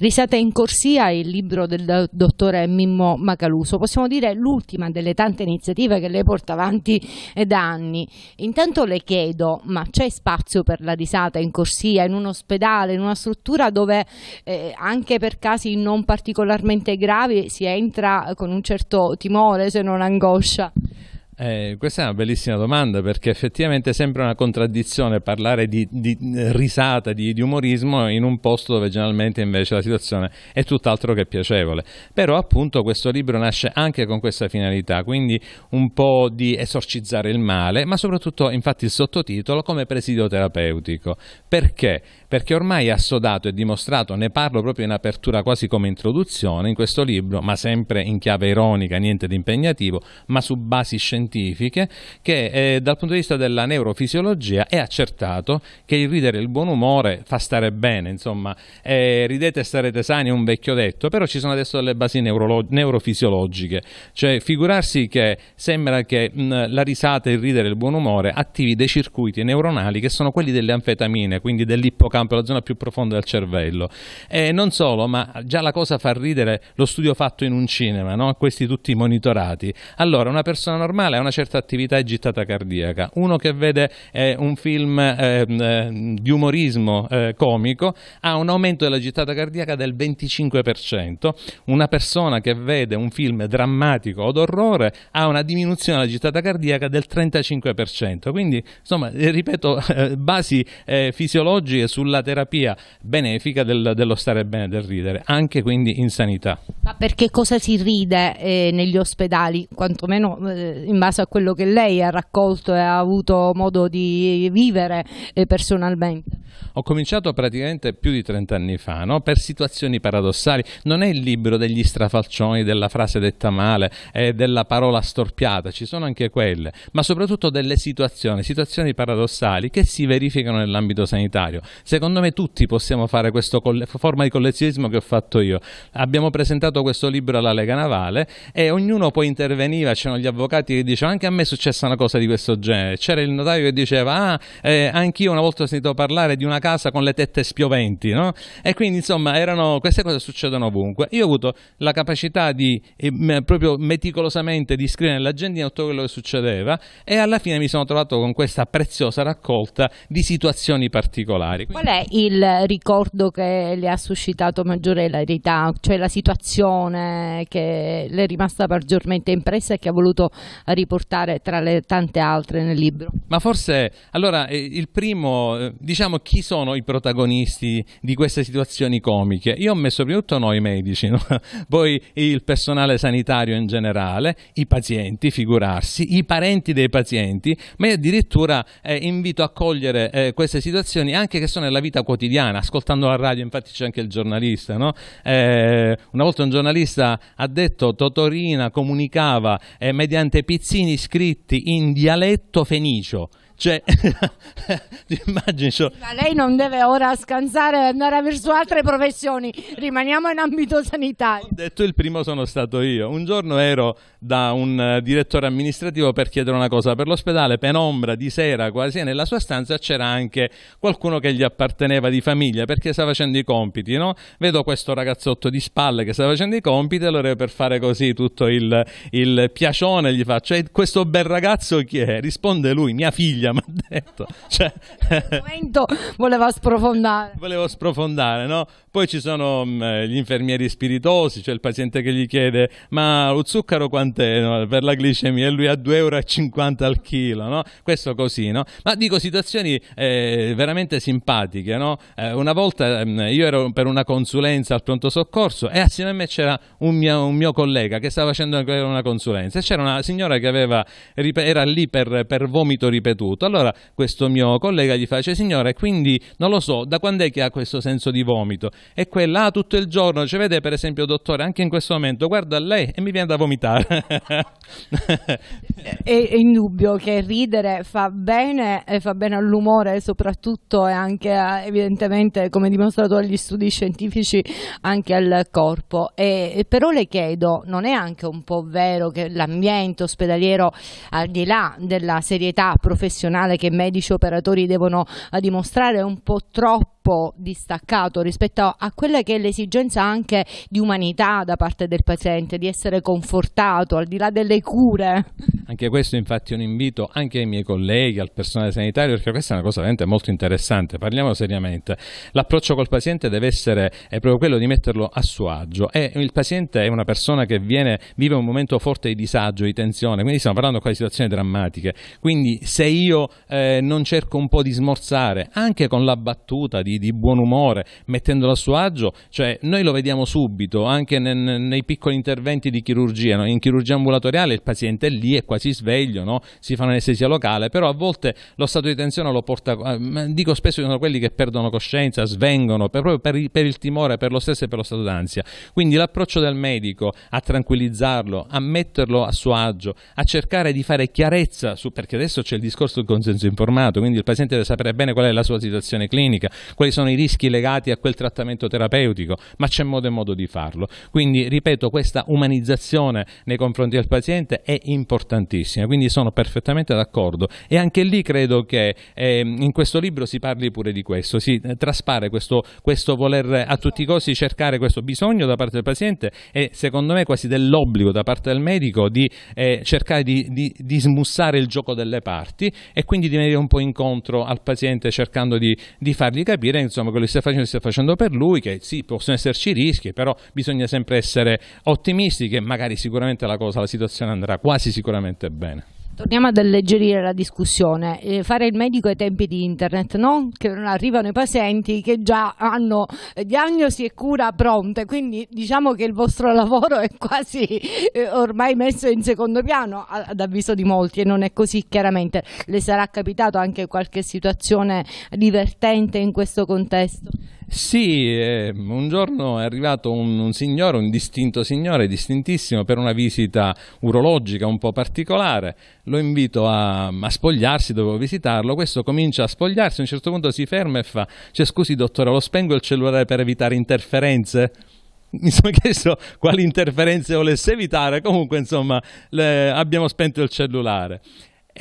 Risate in corsia è il libro del dottore Mimmo Macaluso, possiamo dire l'ultima delle tante iniziative che lei porta avanti eh, da anni. Intanto le chiedo, ma c'è spazio per la risata in corsia, in un ospedale, in una struttura dove eh, anche per casi non particolarmente gravi si entra con un certo timore, se non angoscia? Eh, questa è una bellissima domanda perché effettivamente è sempre una contraddizione parlare di, di eh, risata, di, di, umorismo in un posto dove generalmente invece la situazione è tutt'altro che piacevole. Però appunto questo libro nasce anche con questa finalità, quindi un po' di esorcizzare il male, ma soprattutto infatti il sottotitolo come presidio terapeutico. Perché? Perché ormai è assodato e dimostrato, ne parlo proprio in apertura quasi come introduzione in questo libro, ma sempre in chiave ironica, niente di impegnativo, ma su basi scientifiche scientifiche che eh, dal punto di vista della neurofisiologia è accertato che il ridere e il buon umore fa stare bene, insomma, eh, ridete e starete sani è un vecchio detto, però ci sono adesso delle basi neurolo- neurofisiologiche, cioè figurarsi che sembra che mh, la risata, il ridere e il buon umore attivi dei circuiti neuronali che sono quelli delle anfetamine, quindi dell'ippocampo, la zona più profonda del cervello. E non solo, ma già la cosa fa ridere lo studio fatto in un cinema, no? questi tutti monitorati. Allora, una persona normale a una certa attività e gittata cardiaca, uno che vede eh, un film ehm, eh, di umorismo eh, comico ha un aumento della gittata cardiaca del 25%, una persona che vede un film drammatico o d'orrore ha una diminuzione della gittata cardiaca del 35%, quindi insomma eh, ripeto eh, basi eh, fisiologiche sulla terapia benefica del, dello stare bene, del ridere, anche quindi in sanità. Ma perché cosa si ride negli ospedali, quantomeno eh, in base a quello che lei ha raccolto e ha avuto modo di vivere eh, personalmente? Ho cominciato praticamente più di 30 anni fa, no? per situazioni paradossali. Non è il libro degli strafalcioni, della frase detta male e della parola storpiata, ci sono anche quelle, ma soprattutto delle situazioni, situazioni paradossali che si verificano nell'ambito sanitario. Secondo me tutti possiamo fare questa forma di collezionismo che ho fatto io. Abbiamo presentato questo libro alla Lega Navale e ognuno poi interveniva, c'erano gli avvocati che dicevano dice anche a me è successa una cosa di questo genere c'era il notaio che diceva ah eh, anch'io una volta ho sentito parlare di una casa con le tette spioventi no? e quindi insomma erano, queste cose succedono ovunque io ho avuto la capacità di eh, proprio meticolosamente di scrivere nell'agenda tutto quello che succedeva e alla fine mi sono trovato con questa preziosa raccolta di situazioni particolari quindi... qual è il ricordo che le ha suscitato maggiore l'aridità cioè la situazione che le è rimasta maggiormente impressa e che ha voluto riportare tra le tante altre nel libro. Ma forse, allora, eh, il primo, eh, diciamo chi sono i protagonisti di queste situazioni comiche? Io ho messo prima tutto noi medici, no? poi il personale sanitario in generale, i pazienti, figurarsi, i parenti dei pazienti, ma io addirittura eh, invito a cogliere eh, queste situazioni anche che sono nella vita quotidiana, ascoltando la radio, infatti c'è anche il giornalista, no? eh, una volta un giornalista ha detto Totorina comunicava eh, mediante pizza spezzini scritti in dialetto fenicio cioè, immagini... So. Ma lei non deve ora scansare e andare verso altre professioni, rimaniamo in ambito sanitario. Ho detto il primo sono stato io. Un giorno ero da un eh, direttore amministrativo per chiedere una cosa per l'ospedale, penombra, di sera quasi, nella sua stanza c'era anche qualcuno che gli apparteneva di famiglia perché stava facendo i compiti, no? Vedo questo ragazzotto di spalle che stava facendo i compiti, allora per fare così tutto il, il piacione gli faccio, e eh, questo bel ragazzo chi è? Risponde lui, mia figlia Giulia mi ha detto. Cioè, momento voleva sprofondare. Volevo sprofondare, no? Poi ci sono mh, mm, eh, gli infermieri spiritosi, cioè il paziente che gli chiede ma lo zucchero quant'è no? per la glicemia? E lui a 2,50 euro al chilo, no? Questo così, no? Ma dico situazioni eh, veramente simpatiche, no? Eh, una volta mh, mm, io ero per una consulenza al pronto soccorso e assieme a me c'era un mio, un mio collega che stava facendo una consulenza e c'era una signora che aveva, era lì per, per vomito ripetuto tutto. Allora questo mio collega gli face, signore, quindi non lo so, da quando è che ha questo senso di vomito? E quella ah, tutto il giorno, ci cioè, vede per esempio dottore, anche in questo momento, guarda lei e mi viene da vomitare. è, è indubbio che ridere fa bene e fa bene all'umore soprattutto e anche evidentemente come dimostrato dagli studi scientifici anche al corpo. E, però le chiedo, non è anche un po' vero che l'ambiente ospedaliero al di là della serietà professionale professionale che medici e operatori devono eh, dimostrare è un po' troppo po' distaccato rispetto a, quella che è l'esigenza anche di umanità da parte del paziente, di essere confortato al di là delle cure. Anche questo infatti è un invito anche ai miei colleghi, al personale sanitario, perché questa è una cosa veramente molto interessante, parliamo seriamente. L'approccio col paziente deve essere proprio quello di metterlo a suo agio e il paziente è una persona che viene, vive un momento forte di disagio, di tensione, quindi stiamo parlando qua di situazioni drammatiche, quindi se io eh, non cerco un po' di smorzare, anche con la battuta, di di, buon umore, mettendolo a suo agio, cioè noi lo vediamo subito anche ne, nei piccoli interventi di chirurgia, no? in chirurgia ambulatoriale il paziente è lì, è quasi sveglio, no? si fa un'anestesia locale, però a volte lo stato di tensione lo porta, eh, dico spesso sono quelli che perdono coscienza, svengono, per, proprio per il, per il timore, per lo stesso e per lo stato d'ansia. Quindi l'approccio del medico a tranquillizzarlo, a metterlo a suo agio, a cercare di fare chiarezza su, perché adesso c'è il discorso del consenso informato, quindi il paziente deve sapere bene qual è la sua situazione clinica, quali quali sono i rischi legati a quel trattamento terapeutico, ma c'è modo e modo di farlo. Quindi, ripeto, questa umanizzazione nei confronti del paziente è importantissima, quindi sono perfettamente d'accordo e anche lì credo che eh, in questo libro si parli pure di questo, si eh, traspare questo, questo voler a tutti i costi cercare questo bisogno da parte del paziente e secondo me quasi dell'obbligo da parte del medico di eh, cercare di, di, di, smussare il gioco delle parti e quindi di venire un po' incontro al paziente cercando di, di fargli capire capire insomma, quello che sta facendo, sta facendo per lui, che sì, possono esserci rischi, però bisogna sempre essere ottimisti che magari sicuramente la cosa, la situazione andrà quasi sicuramente bene. Torniamo ad alleggerire la discussione. Eh, fare il medico ai tempi di internet, no? Che non arrivano i pazienti che già hanno eh, diagnosi e cura pronte, quindi diciamo che il vostro lavoro è quasi eh, ormai messo in secondo piano, ad avviso di molti, e non è così chiaramente. Le sarà capitato anche qualche situazione divertente in questo contesto? Sì, eh, un giorno è arrivato un, un, signore, un distinto signore, distintissimo, per una visita urologica un po' particolare. Lo invito a, a spogliarsi, dovevo visitarlo. Questo comincia a spogliarsi, a un certo punto si ferma e fa: Cioè, scusi, dottore, lo spengo il cellulare per evitare interferenze? mi sono chiesto quali interferenze volesse evitare, comunque insomma le, abbiamo spento il cellulare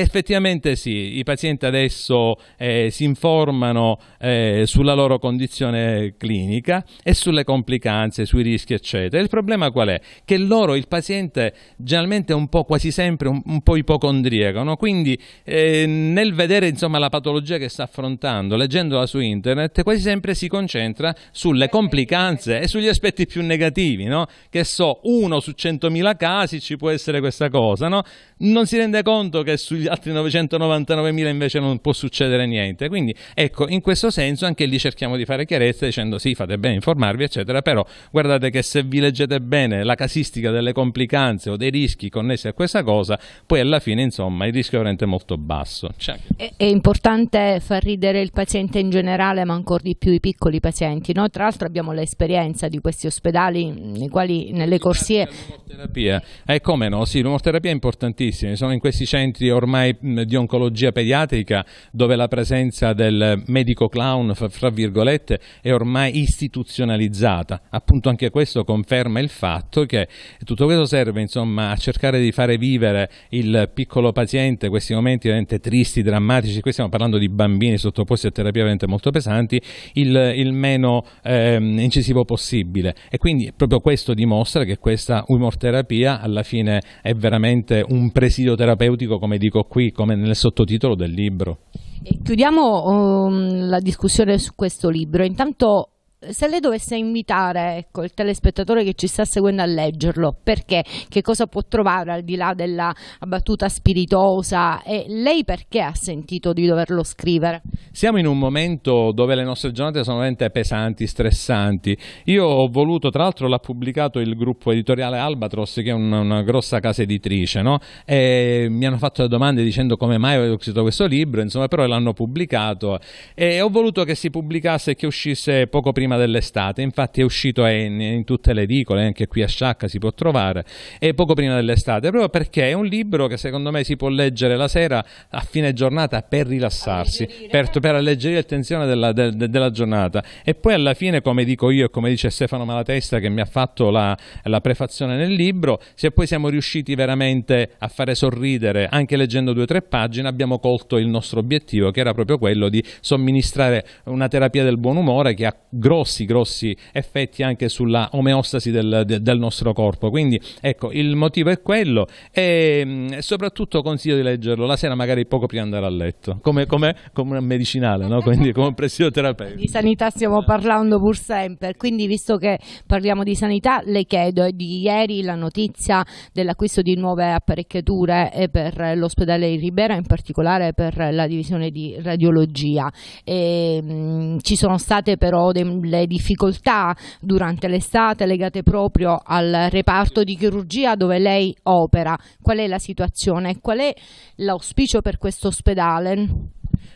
effettivamente sì, i pazienti adesso eh, si informano eh, sulla loro condizione clinica e sulle complicanze, sui rischi, eccetera. Il problema qual è? Che loro, il paziente, generalmente è un po' quasi sempre un, un po' ipocondriaco, no? quindi eh, nel vedere insomma, la patologia che sta affrontando, leggendola su internet, quasi sempre si concentra sulle complicanze e sugli aspetti più negativi, no? che so, uno su 100.000 casi ci può essere questa cosa, no? non si rende conto che sul gli altri 999.000 invece non può succedere niente. Quindi ecco, in questo senso anche lì cerchiamo di fare chiarezza dicendo sì, fate bene informarvi, eccetera, però guardate che se vi leggete bene la casistica delle complicanze o dei rischi connessi a questa cosa, poi alla fine insomma il rischio è veramente molto basso. Cioè... È, è, importante far ridere il paziente in generale, ma ancora di più i piccoli pazienti. Noi tra l'altro abbiamo l'esperienza di questi ospedali nei quali nelle corsie... L'umorterapia, è eh, come no, sì, l'umorterapia è importantissima, sono in questi centri ormai ormai di oncologia pediatrica dove la presenza del medico clown, fra virgolette, è ormai istituzionalizzata. Appunto anche questo conferma il fatto che tutto questo serve insomma, a cercare di fare vivere il piccolo paziente questi momenti veramente tristi, drammatici, qui stiamo parlando di bambini sottoposti a terapie veramente molto pesanti, il, il meno ehm, incisivo possibile. E quindi proprio questo dimostra che questa umorterapia alla fine è veramente un presidio terapeutico come dicono dico qui come nel sottotitolo del libro. E chiudiamo um, la discussione su questo libro. Intanto se lei dovesse invitare ecco, il telespettatore che ci sta seguendo a leggerlo, perché che cosa può trovare al di là della battuta spiritosa e lei perché ha sentito di doverlo scrivere? Siamo in un momento dove le nostre giornate sono veramente pesanti, stressanti. Io ho voluto, tra l'altro l'ha pubblicato il gruppo editoriale Albatros, che è una, una grossa casa editrice, no? e mi hanno fatto le domande dicendo come mai avevo scritto questo libro, insomma, però l'hanno pubblicato e ho voluto che si pubblicasse e che uscisse poco prima prima dell'estate, infatti è uscito eh, in, in tutte le edicole, anche qui a Sciacca si può trovare, è eh, poco prima dell'estate, proprio perché è un libro che secondo me si può leggere la sera a fine giornata per rilassarsi, per, per alleggerire il tensione della, de, de, della, giornata. E poi alla fine, come dico io e come dice Stefano Malatesta che mi ha fatto la, la prefazione nel libro, se poi siamo riusciti veramente a fare sorridere, anche leggendo due o tre pagine, abbiamo colto il nostro obiettivo, che era proprio quello di somministrare una terapia del buon umore che ha grosso grossi grossi effetti anche sulla omeostasi del, del nostro corpo quindi ecco il motivo è quello e mm, soprattutto consiglio di leggerlo la sera magari poco prima di andare a letto come, come, come medicinale no? quindi come un pressioterapeutico di sanità stiamo parlando pur sempre quindi visto che parliamo di sanità le chiedo di ieri la notizia dell'acquisto di nuove apparecchiature eh, per l'ospedale di Ribera in particolare per la divisione di radiologia e, ehm, mh, ci sono state però dei, delle difficoltà durante l'estate legate proprio al reparto di chirurgia dove lei opera. Qual è la situazione e qual è l'auspicio per questo ospedale?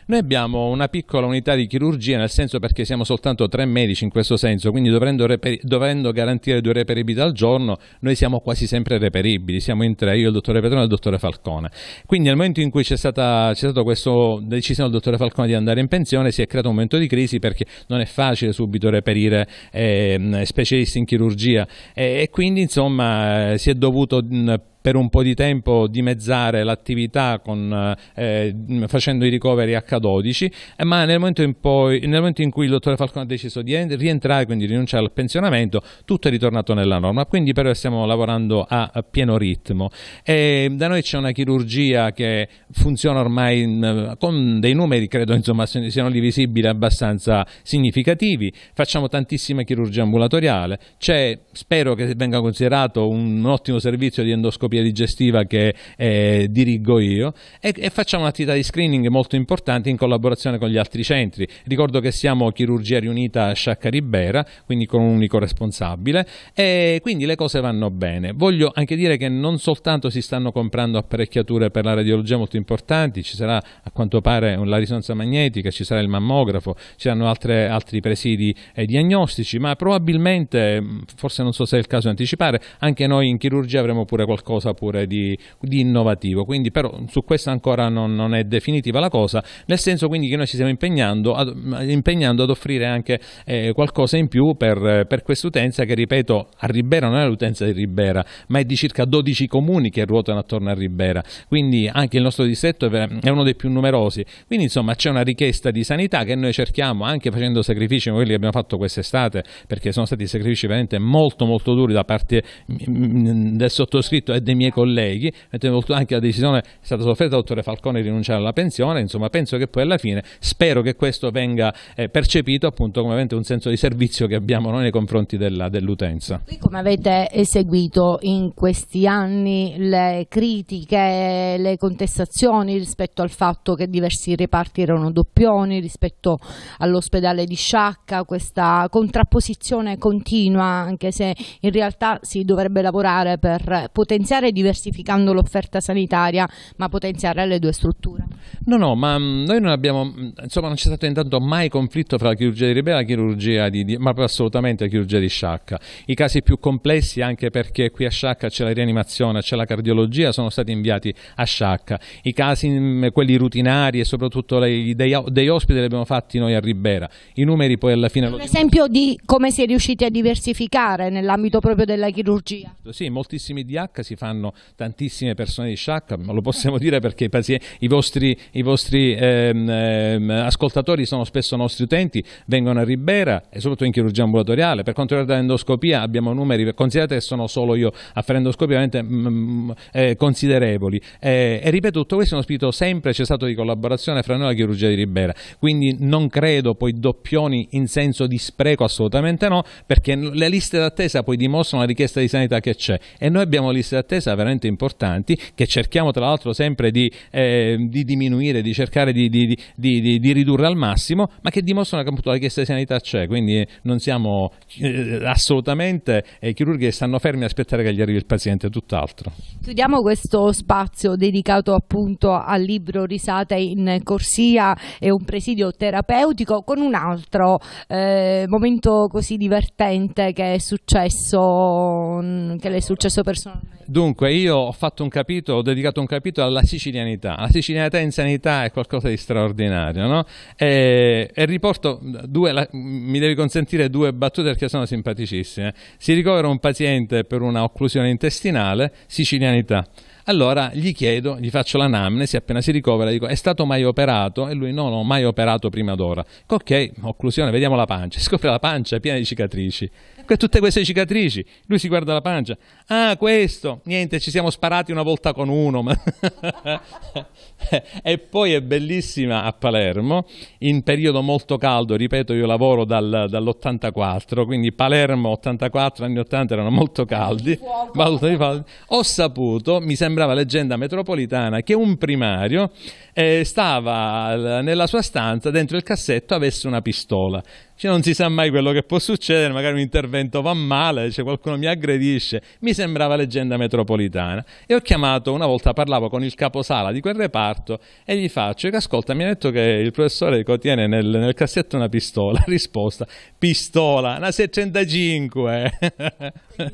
Noi abbiamo una piccola unità di chirurgia, nel senso perché siamo soltanto tre medici in questo senso, quindi dovendo, reperi- dovendo garantire due reperibili al giorno, noi siamo quasi sempre reperibili, siamo in tre, io, il dottore Petrone e il dottore Falcone. Quindi nel momento in cui c'è stata, c'è stata questa decisione del dottore Falcone di andare in pensione, si è creato un momento di crisi perché non è facile subito reperire eh, specialisti in chirurgia e, e quindi insomma eh, si è dovuto... Mh, per un po' di tempo dimezzare l'attività eh, eh, facendo i ricoveri H12, eh, ma nel momento, poi, nel momento, in cui il dottore Falcone ha deciso di rientrare, quindi rinunciare al pensionamento, tutto è ritornato nella norma, quindi però stiamo lavorando a pieno ritmo. E da noi c'è una chirurgia che funziona ormai in, mm, con dei numeri, credo insomma, siano lì visibili abbastanza significativi, facciamo tantissima chirurgia ambulatoriale, c'è, spero che venga considerato un ottimo servizio di endoscopia terapia digestiva che eh, dirigo io e, e facciamo un'attività di screening molto importante in collaborazione con gli altri centri. Ricordo che siamo Chirurgia Riunita a Sciacca Ribera, quindi con un unico responsabile e quindi le cose vanno bene. Voglio anche dire che non soltanto si stanno comprando apparecchiature per la radiologia molto importanti, ci sarà a quanto pare la risonanza magnetica, ci sarà il mammografo, ci saranno altre, altri presidi eh, diagnostici, ma probabilmente, forse non so se è il caso di anticipare, anche noi in chirurgia avremo pure qualcosa qualcosa pure di, di innovativo. Quindi però su questo ancora non, non, è definitiva la cosa, nel senso quindi che noi ci stiamo impegnando ad, impegnando ad offrire anche eh, qualcosa in più per, per quest'utenza che ripeto a Ribera non è l'utenza di Ribera, ma è di circa 12 comuni che ruotano attorno a Ribera. Quindi anche il nostro distretto è uno dei più numerosi. Quindi insomma c'è una richiesta di sanità che noi cerchiamo anche facendo sacrifici come quelli che abbiamo fatto quest'estate, perché sono stati sacrifici veramente molto molto duri da parte mm, mm, del sottoscritto e dei miei colleghi, anche la decisione è stata sofferta dal dottore Falcone di rinunciare alla pensione, insomma penso che poi alla fine spero che questo venga eh, percepito appunto come un senso di servizio che abbiamo noi nei confronti dell'utenza. Dell come avete eseguito in questi anni le critiche, le contestazioni rispetto al fatto che diversi reparti erano doppioni rispetto all'ospedale di Sciacca, questa contrapposizione continua anche se in realtà si dovrebbe lavorare per potenziare potenziare diversificando l'offerta sanitaria, ma potenziare le due strutture. No, no, ma mm, noi non abbiamo, mm, insomma non c'è stato intanto mai conflitto fra la chirurgia di Ribera e la chirurgia di, di ma assolutamente la chirurgia di Sciacca. I casi più complessi, anche perché qui a Sciacca c'è la rianimazione, c'è la cardiologia, sono stati inviati a Sciacca. I casi, mm, quelli rutinari e soprattutto lei, dei, dei, ospiti li abbiamo fatti noi a Ribera. I numeri poi alla fine... Un esempio di come si è riusciti a diversificare nell'ambito proprio della chirurgia. Sì, moltissimi DH si fanno fanno tantissime persone di Sciacca, ma lo possiamo dire perché i, i vostri, i vostri ehm, ehm, ascoltatori sono spesso nostri utenti, vengono a Ribera e soprattutto in chirurgia ambulatoriale. Per quanto riguarda l'endoscopia abbiamo numeri, considerate che sono solo io a fare endoscopia, veramente mh, mm, mm, eh, considerevoli. Eh, e ripeto, tutto questo è uno spirito sempre è stato di collaborazione fra noi e la chirurgia di Ribera. Quindi non credo poi doppioni in senso di spreco, assolutamente no, perché le liste d'attesa poi dimostrano la richiesta di sanità che c'è e noi abbiamo liste d'attesa attesa veramente importanti che cerchiamo tra l'altro sempre di, eh, di diminuire, di cercare di, di, di, ridurre al massimo, ma che dimostrano che appunto la richiesta di sanità c'è, quindi eh, non siamo eh, assolutamente eh, chirurghi che stanno fermi a aspettare che gli arrivi il paziente, tutt'altro. Chiudiamo questo spazio dedicato appunto al libro Risate in corsia e un presidio terapeutico con un altro eh, momento così divertente che è successo, mm, che le è successo personalmente. Dunque, Comunque io ho fatto un capitolo, ho dedicato un capitolo alla sicilianità. La sicilianità in sanità è qualcosa di straordinario, no? E, e riporto due, la, mi devi consentire due battute perché sono simpaticissime. Si ricovera un paziente per una occlusione intestinale, sicilianità. Allora gli chiedo, gli faccio l'anamnesi, appena si ricovera dico è stato mai operato? E lui no, non ho mai operato prima d'ora. Ok, occlusione, vediamo la pancia. Scopre la pancia piena di cicatrici tutte queste cicatrici. Lui si guarda la pancia. Ah, questo. Niente, ci siamo sparati una volta con uno. e poi è bellissima a Palermo, in periodo molto caldo, ripeto, io lavoro dal, dall'84, quindi Palermo 84, anni 80 erano molto caldi. Ho saputo, mi sembrava leggenda metropolitana, che un primario eh, stava nella sua stanza, dentro il cassetto avesse una pistola cioè non si sa mai quello che può succedere, magari un intervento va male, cioè qualcuno mi aggredisce, mi sembrava leggenda metropolitana e ho chiamato, una volta parlavo con il caposala di quel reparto e gli faccio, ecco, ascolta mi ha detto che il professore tiene nel, nel cassetto una pistola, risposta, pistola, una 635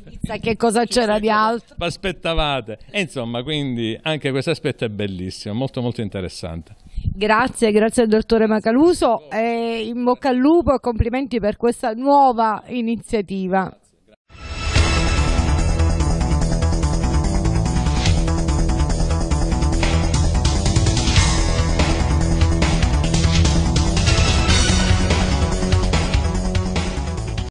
Chissà che cosa c'era di altro Ma aspettavate e insomma quindi anche questo aspetto è bellissimo, molto molto interessante Grazie, grazie al dottore Macaluso e in bocca al lupo e complimenti per questa nuova iniziativa.